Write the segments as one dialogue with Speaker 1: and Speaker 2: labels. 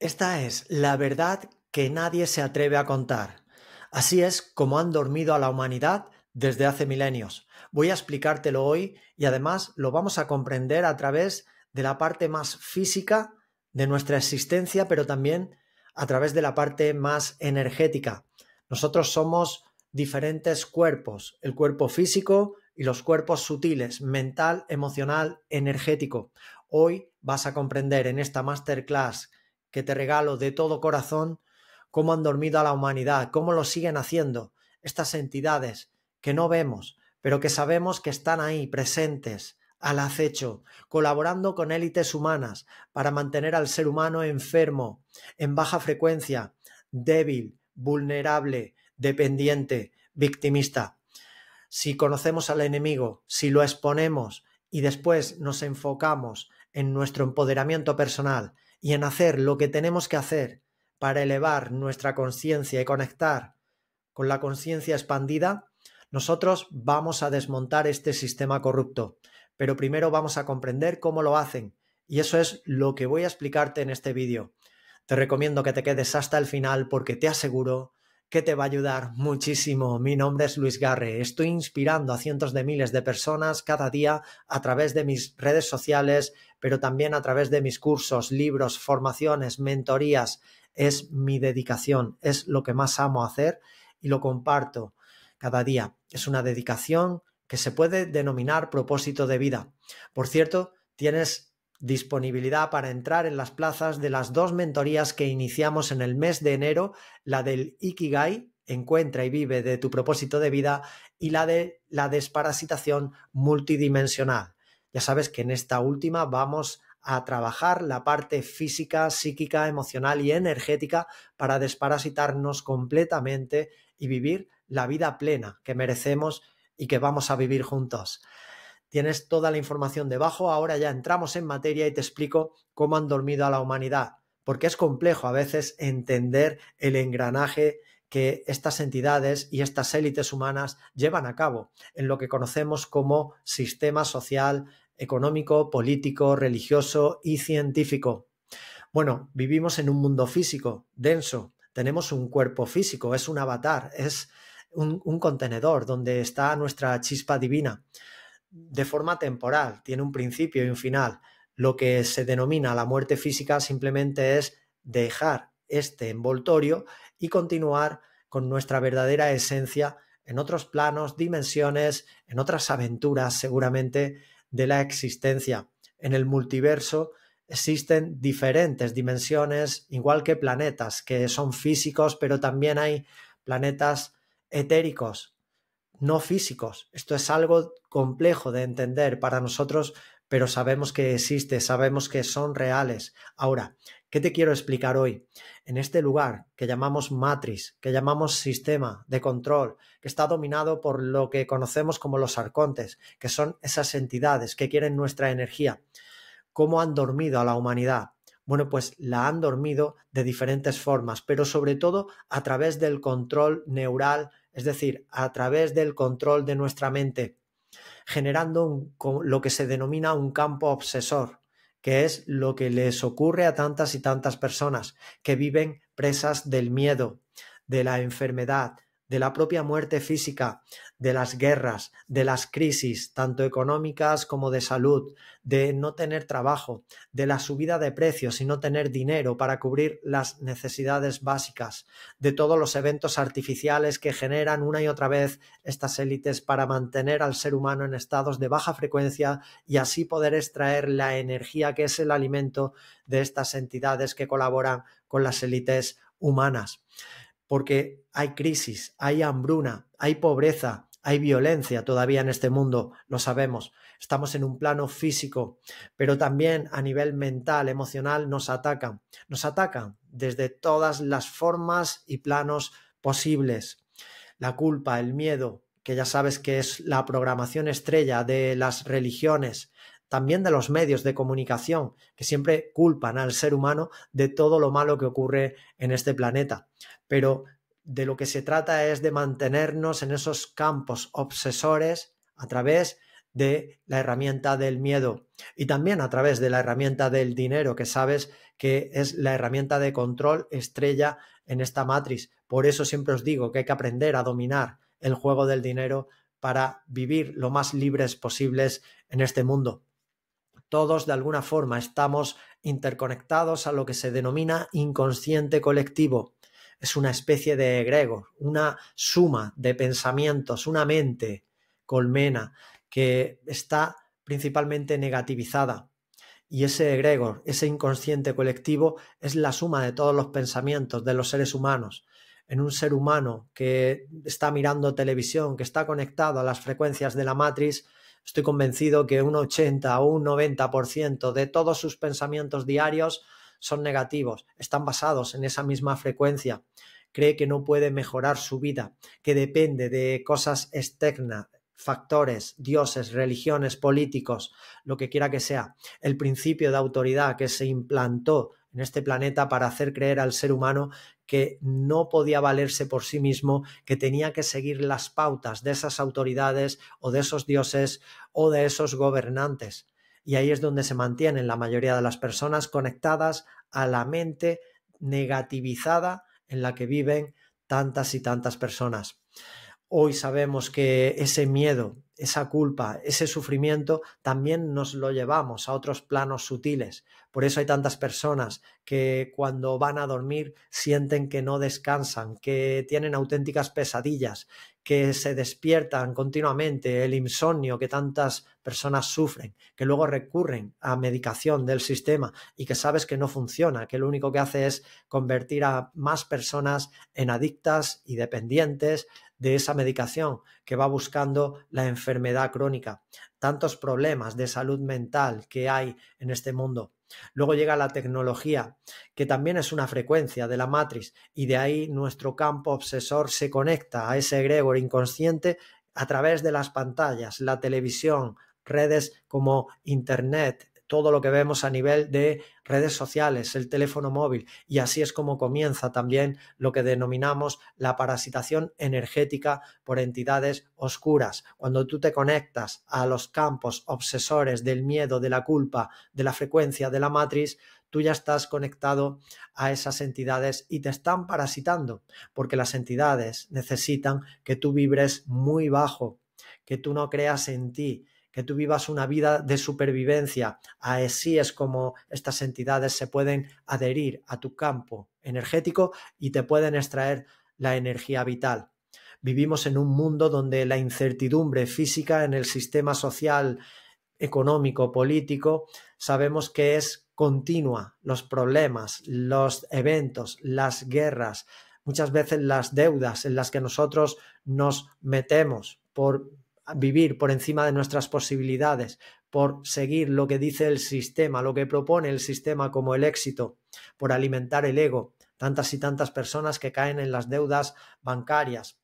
Speaker 1: Esta es la verdad que nadie se atreve a contar. Así es como han dormido a la humanidad desde hace milenios. Voy a explicártelo hoy y además lo vamos a comprender a través de la parte más física de nuestra existencia, pero también a través de la parte más energética. Nosotros somos diferentes cuerpos, el cuerpo físico y los cuerpos sutiles, mental, emocional, energético. Hoy vas a comprender en esta masterclass que te regalo de todo corazón, cómo han dormido a la humanidad, cómo lo siguen haciendo estas entidades que no vemos, pero que sabemos que están ahí, presentes, al acecho, colaborando con élites humanas para mantener al ser humano enfermo, en baja frecuencia, débil, vulnerable, dependiente, victimista. Si conocemos al enemigo, si lo exponemos y después nos enfocamos en nuestro empoderamiento personal, y en hacer lo que tenemos que hacer para elevar nuestra conciencia y conectar con la conciencia expandida, nosotros vamos a desmontar este sistema corrupto. Pero primero vamos a comprender cómo lo hacen. Y eso es lo que voy a explicarte en este vídeo. Te recomiendo que te quedes hasta el final porque te aseguro que te va a ayudar muchísimo. Mi nombre es Luis Garre. Estoy inspirando a cientos de miles de personas cada día a través de mis redes sociales pero también a través de mis cursos, libros, formaciones, mentorías. Es mi dedicación, es lo que más amo hacer y lo comparto cada día. Es una dedicación que se puede denominar propósito de vida. Por cierto, tienes disponibilidad para entrar en las plazas de las dos mentorías que iniciamos en el mes de enero, la del Ikigai, encuentra y vive de tu propósito de vida, y la de la desparasitación multidimensional. Ya sabes que en esta última vamos a trabajar la parte física, psíquica, emocional y energética para desparasitarnos completamente y vivir la vida plena que merecemos y que vamos a vivir juntos. Tienes toda la información debajo, ahora ya entramos en materia y te explico cómo han dormido a la humanidad, porque es complejo a veces entender el engranaje que estas entidades y estas élites humanas llevan a cabo en lo que conocemos como sistema social, económico, político, religioso y científico. Bueno, vivimos en un mundo físico, denso, tenemos un cuerpo físico, es un avatar, es un, contenedor donde está nuestra chispa divina, de forma temporal, tiene un principio y un final. Lo que se denomina la muerte física simplemente es dejar este envoltorio y continuar con nuestra verdadera esencia en otros planos, dimensiones, en otras aventuras seguramente de la existencia. En el multiverso existen diferentes dimensiones, igual que planetas, que son físicos, pero también hay planetas etéricos, no físicos. Esto es algo complejo de entender para nosotros, pero sabemos que existe, sabemos que son reales. Ahora, ¿Qué te quiero explicar hoy? En este lugar que llamamos matriz, que llamamos sistema de control, que está dominado por lo que conocemos como los arcontes, que son esas entidades que quieren nuestra energía, ¿cómo han dormido a la humanidad? Bueno, pues la han dormido de diferentes formas, pero sobre todo a través del control neural, es decir, a través del control de nuestra mente, generando lo que se denomina un campo obsesor que es lo que les ocurre a tantas y tantas personas que viven presas del miedo, de la enfermedad, de la propia muerte física, de las guerras, de las crisis, tanto económicas como de salud, de no tener trabajo, de la subida de precios y no tener dinero para cubrir las necesidades básicas, de todos los eventos artificiales que generan una y otra vez estas élites para mantener al ser humano en estados de baja frecuencia y así poder extraer la energía que es el alimento de estas entidades que colaboran con las élites humanas porque hay crisis, hay hambruna, hay pobreza, hay violencia todavía en este mundo, lo sabemos. Estamos en un plano físico, pero también a nivel mental, emocional, nos atacan. Nos atacan desde todas las formas y planos posibles. La culpa, el miedo, que ya sabes que es la programación estrella de las religiones, también de los medios de comunicación, que siempre culpan al ser humano de todo lo malo que ocurre en este planeta pero de lo que se trata es de mantenernos en esos campos obsesores a través de la herramienta del miedo y también a través de la herramienta del dinero, que sabes que es la herramienta de control estrella en esta matriz. Por eso siempre os digo que hay que aprender a dominar el juego del dinero para vivir lo más libres posibles en este mundo. Todos de alguna forma estamos interconectados a lo que se denomina inconsciente colectivo es una especie de egregor, una suma de pensamientos, una mente colmena que está principalmente negativizada. Y ese egregor, ese inconsciente colectivo, es la suma de todos los pensamientos de los seres humanos. En un ser humano que está mirando televisión, que está conectado a las frecuencias de la matriz, estoy convencido que un 80 o un 90% de todos sus pensamientos diarios son negativos, están basados en esa misma frecuencia, cree que no puede mejorar su vida, que depende de cosas externas, factores, dioses, religiones, políticos, lo que quiera que sea, el principio de autoridad que se implantó en este planeta para hacer creer al ser humano que no podía valerse por sí mismo, que tenía que seguir las pautas de esas autoridades o de esos dioses o de esos gobernantes. Y ahí es donde se mantienen la mayoría de las personas conectadas a la mente negativizada en la que viven tantas y tantas personas. Hoy sabemos que ese miedo esa culpa, ese sufrimiento, también nos lo llevamos a otros planos sutiles. Por eso hay tantas personas que cuando van a dormir sienten que no descansan, que tienen auténticas pesadillas, que se despiertan continuamente, el insomnio que tantas personas sufren, que luego recurren a medicación del sistema y que sabes que no funciona, que lo único que hace es convertir a más personas en adictas y dependientes, de esa medicación que va buscando la enfermedad crónica, tantos problemas de salud mental que hay en este mundo. Luego llega la tecnología, que también es una frecuencia de la matriz, y de ahí nuestro campo obsesor se conecta a ese Gregor inconsciente a través de las pantallas, la televisión, redes como Internet, todo lo que vemos a nivel de redes sociales, el teléfono móvil, y así es como comienza también lo que denominamos la parasitación energética por entidades oscuras. Cuando tú te conectas a los campos obsesores del miedo, de la culpa, de la frecuencia, de la matriz, tú ya estás conectado a esas entidades y te están parasitando, porque las entidades necesitan que tú vibres muy bajo, que tú no creas en ti, que tú vivas una vida de supervivencia. Así es como estas entidades se pueden adherir a tu campo energético y te pueden extraer la energía vital. Vivimos en un mundo donde la incertidumbre física en el sistema social, económico, político, sabemos que es continua. Los problemas, los eventos, las guerras, muchas veces las deudas en las que nosotros nos metemos por vivir por encima de nuestras posibilidades, por seguir lo que dice el sistema, lo que propone el sistema como el éxito, por alimentar el ego, tantas y tantas personas que caen en las deudas bancarias,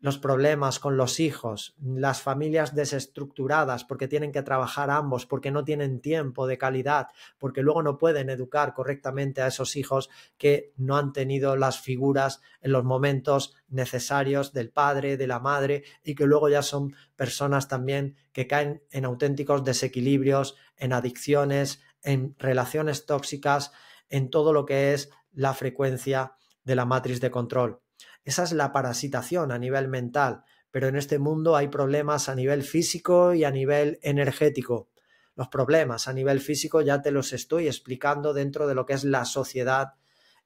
Speaker 1: los problemas con los hijos, las familias desestructuradas porque tienen que trabajar ambos, porque no tienen tiempo de calidad, porque luego no pueden educar correctamente a esos hijos que no han tenido las figuras en los momentos necesarios del padre, de la madre y que luego ya son personas también que caen en auténticos desequilibrios, en adicciones, en relaciones tóxicas, en todo lo que es la frecuencia de la matriz de control. Esa es la parasitación a nivel mental, pero en este mundo hay problemas a nivel físico y a nivel energético. Los problemas a nivel físico ya te los estoy explicando dentro de lo que es la sociedad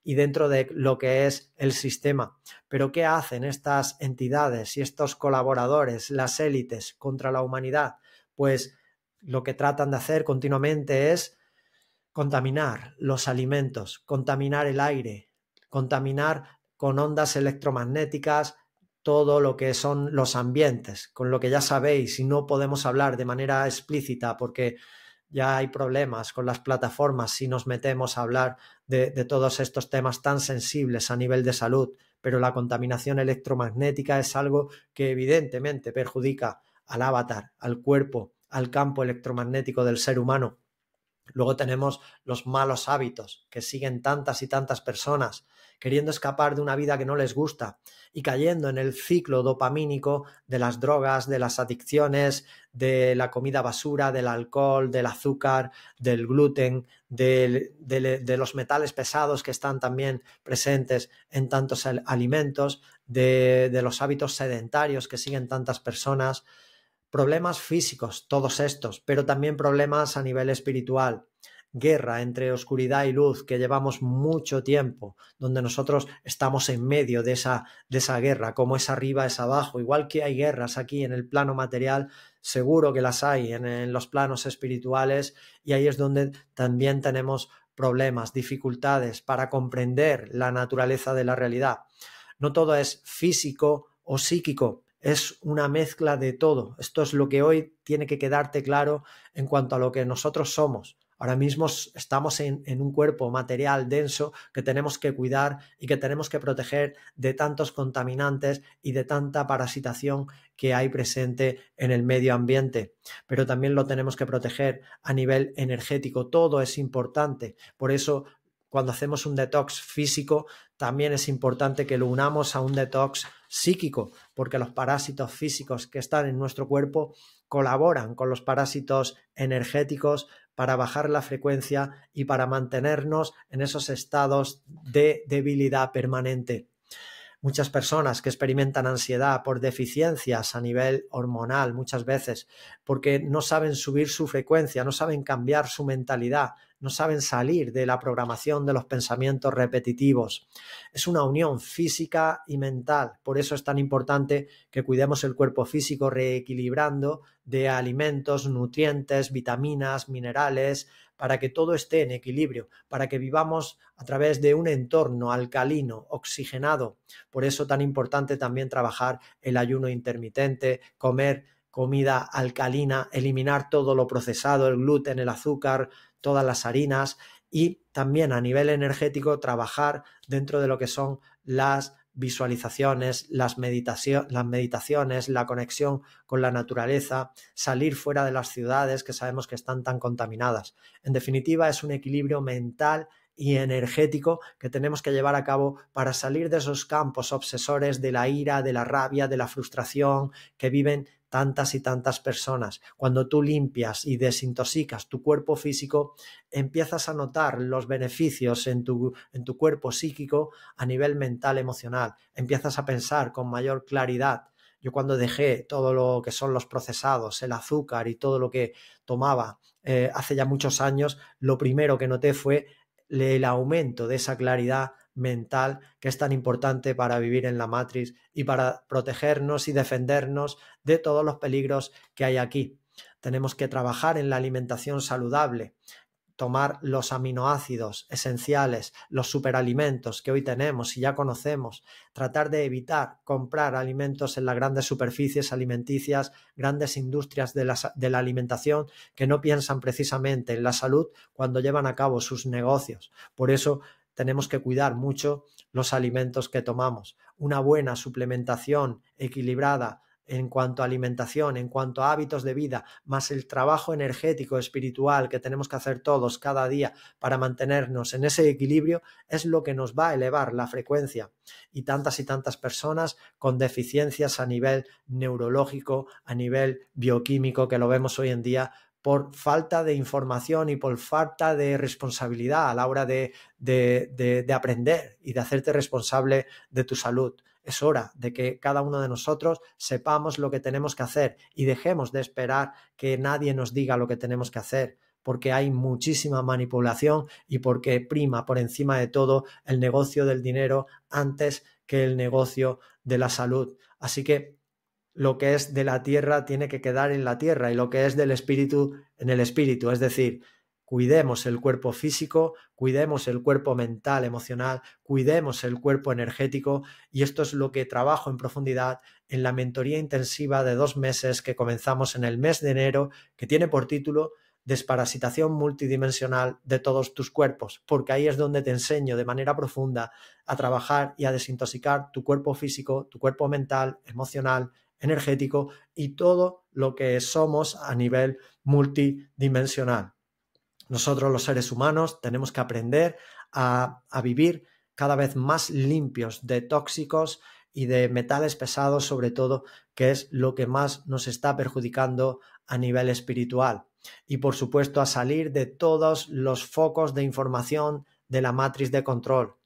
Speaker 1: y dentro de lo que es el sistema. Pero ¿qué hacen estas entidades y estos colaboradores, las élites, contra la humanidad? Pues lo que tratan de hacer continuamente es contaminar los alimentos, contaminar el aire, contaminar con ondas electromagnéticas, todo lo que son los ambientes, con lo que ya sabéis y no podemos hablar de manera explícita porque ya hay problemas con las plataformas si nos metemos a hablar de, todos estos temas tan sensibles a nivel de salud, pero la contaminación electromagnética es algo que evidentemente perjudica al avatar, al cuerpo, al campo electromagnético del ser humano. Luego tenemos los malos hábitos que siguen tantas y tantas personas, queriendo escapar de una vida que no les gusta y cayendo en el ciclo dopamínico de las drogas, de las adicciones, de la comida basura, del alcohol, del azúcar, del gluten, de, los metales pesados que están también presentes en tantos alimentos, de los hábitos sedentarios que siguen tantas personas. Problemas físicos, todos estos, pero también problemas a nivel espiritual, guerra entre oscuridad y luz que llevamos mucho tiempo, donde nosotros estamos en medio de esa, de esa guerra, como es arriba, es abajo, igual que hay guerras aquí en el plano material, seguro que las hay en los planos espirituales y ahí es donde también tenemos problemas, dificultades para comprender la naturaleza de la realidad. No todo es físico o psíquico, es una mezcla de todo. Esto es lo que hoy tiene que quedarte claro en cuanto a lo que nosotros somos. Ahora mismo estamos en, un cuerpo material denso que tenemos que cuidar y que tenemos que proteger de tantos contaminantes y de tanta parasitación que hay presente en el medio ambiente. Pero también lo tenemos que proteger a nivel energético. Todo es importante. Por eso cuando hacemos un detox físico, también es importante que lo unamos a un detox psíquico, porque los parásitos físicos que están en nuestro cuerpo colaboran con los parásitos energéticos para bajar la frecuencia y para mantenernos en esos estados de debilidad permanente. Muchas personas que experimentan ansiedad por deficiencias a nivel hormonal muchas veces, porque no saben subir su frecuencia, no saben cambiar su mentalidad, no saben salir de la programación de los pensamientos repetitivos. Es una unión física y mental, por eso es tan importante que cuidemos el cuerpo físico reequilibrando de alimentos, nutrientes, vitaminas, minerales, para que todo esté en equilibrio, para que vivamos a través de un entorno alcalino, oxigenado. Por eso tan importante también trabajar el ayuno intermitente, comer comida alcalina, eliminar todo lo procesado, el gluten, el azúcar, todas las harinas y también a nivel energético trabajar dentro de lo que son las visualizaciones, las, las meditaciones, la conexión con la naturaleza, salir fuera de las ciudades que sabemos que están tan contaminadas. En definitiva, es un equilibrio mental, y energético que tenemos que llevar a cabo para salir de esos campos obsesores de la ira, de la rabia, de la frustración que viven tantas y tantas personas. Cuando tú limpias y desintoxicas tu cuerpo físico, empiezas a notar los beneficios en tu, en tu cuerpo psíquico a nivel mental, emocional. Empiezas a pensar con mayor claridad. Yo cuando dejé todo lo que son los procesados, el azúcar y todo lo que tomaba eh, hace ya muchos años, lo primero que noté fue el aumento de esa claridad mental que es tan importante para vivir en la matriz y para protegernos y defendernos de todos los peligros que hay aquí. Tenemos que trabajar en la alimentación saludable, tomar los aminoácidos esenciales, los superalimentos que hoy tenemos y ya conocemos, tratar de evitar comprar alimentos en las grandes superficies alimenticias, grandes industrias de la, de la, alimentación que no piensan precisamente en la salud cuando llevan a cabo sus negocios. Por eso tenemos que cuidar mucho los alimentos que tomamos. Una buena suplementación equilibrada en cuanto a alimentación, en cuanto a hábitos de vida, más el trabajo energético, espiritual que tenemos que hacer todos cada día para mantenernos en ese equilibrio, es lo que nos va a elevar la frecuencia. Y tantas y tantas personas con deficiencias a nivel neurológico, a nivel bioquímico, que lo vemos hoy en día por falta de información y por falta de responsabilidad a la hora de, de aprender y de hacerte responsable de tu salud. Es hora de que cada uno de nosotros sepamos lo que tenemos que hacer y dejemos de esperar que nadie nos diga lo que tenemos que hacer porque hay muchísima manipulación y porque prima por encima de todo el negocio del dinero antes que el negocio de la salud. Así que lo que es de la tierra tiene que quedar en la tierra y lo que es del espíritu en el espíritu. Es decir, cuidemos el cuerpo físico, cuidemos el cuerpo mental, emocional, cuidemos el cuerpo energético y esto es lo que trabajo en profundidad en la mentoría intensiva de dos meses que comenzamos en el mes de enero, que tiene por título Desparasitación multidimensional de todos tus cuerpos, porque ahí es donde te enseño de manera profunda a trabajar y a desintoxicar tu cuerpo físico, tu cuerpo mental, emocional, energético y todo lo que somos a nivel multidimensional. Nosotros los seres humanos tenemos que aprender a, vivir cada vez más limpios de tóxicos y de metales pesados sobre todo, que es lo que más nos está perjudicando a nivel espiritual. Y por supuesto a salir de todos los focos de información de la matriz de control.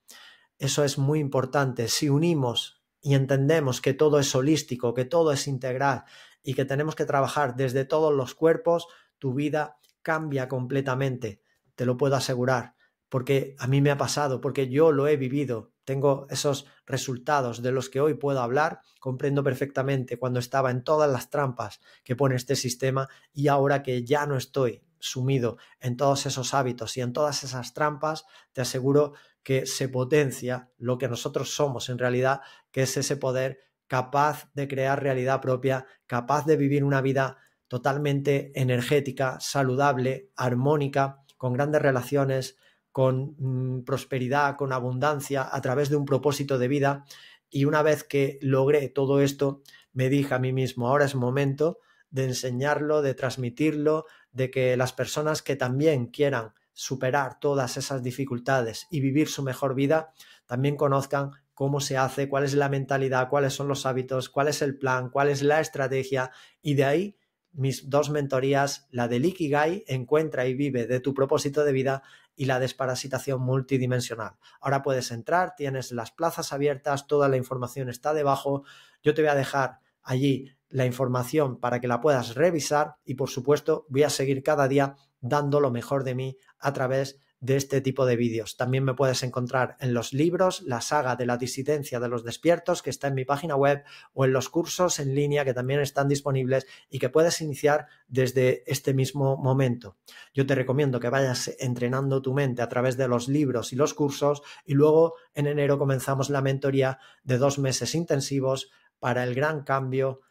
Speaker 1: Eso es muy importante. Si unimos y entendemos que todo es holístico, que todo es integral y que tenemos que trabajar desde todos los cuerpos, tu vida cambia completamente, te lo puedo asegurar, porque a mí me ha pasado, porque yo lo he vivido, tengo esos resultados de los que hoy puedo hablar, comprendo perfectamente cuando estaba en todas las trampas que pone este sistema y ahora que ya no estoy sumido en todos esos hábitos y en todas esas trampas, te aseguro que se potencia lo que nosotros somos en realidad, que es ese poder capaz de crear realidad propia, capaz de vivir una vida totalmente energética, saludable, armónica, con grandes relaciones, con mm, prosperidad, con abundancia, a través de un propósito de vida. Y una vez que logré todo esto, me dije a mí mismo, ahora es momento de enseñarlo, de transmitirlo, de que las personas que también quieran superar todas esas dificultades y vivir su mejor vida, también conozcan cómo se hace, cuál es la mentalidad, cuáles son los hábitos, cuál es el plan, cuál es la estrategia y de ahí mis dos mentorías, la de Ikigai, Encuentra y vive de tu propósito de vida, y la desparasitación multidimensional. Ahora puedes entrar, tienes las plazas abiertas, toda la información está debajo. Yo te voy a dejar allí la información para que la puedas revisar y por supuesto voy a seguir cada día dando lo mejor de mí a través de este tipo de vídeos. También me puedes encontrar en los libros, la saga de la disidencia de los despiertos que está en mi página web o en los cursos en línea que también están disponibles y que puedes iniciar desde este mismo momento. Yo te recomiendo que vayas entrenando tu mente a través de los libros y los cursos y luego en enero comenzamos la mentoría de dos meses intensivos para el gran cambio,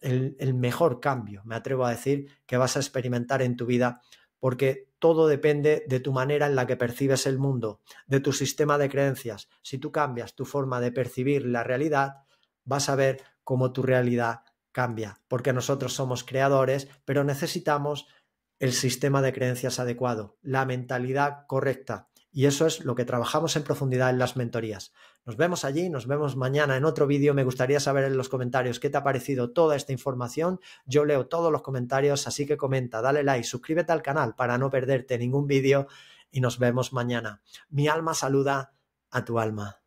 Speaker 1: el, mejor cambio, me atrevo a decir, que vas a experimentar en tu vida porque todo depende de tu manera en la que percibes el mundo, de tu sistema de creencias. Si tú cambias tu forma de percibir la realidad, vas a ver cómo tu realidad cambia, porque nosotros somos creadores, pero necesitamos el sistema de creencias adecuado, la mentalidad correcta. Y eso es lo que trabajamos en profundidad en las mentorías. Nos vemos allí, nos vemos mañana en otro vídeo. Me gustaría saber en los comentarios qué te ha parecido toda esta información. Yo leo todos los comentarios, así que comenta, dale like, suscríbete al canal para no perderte ningún vídeo y nos vemos mañana. Mi alma saluda a tu alma.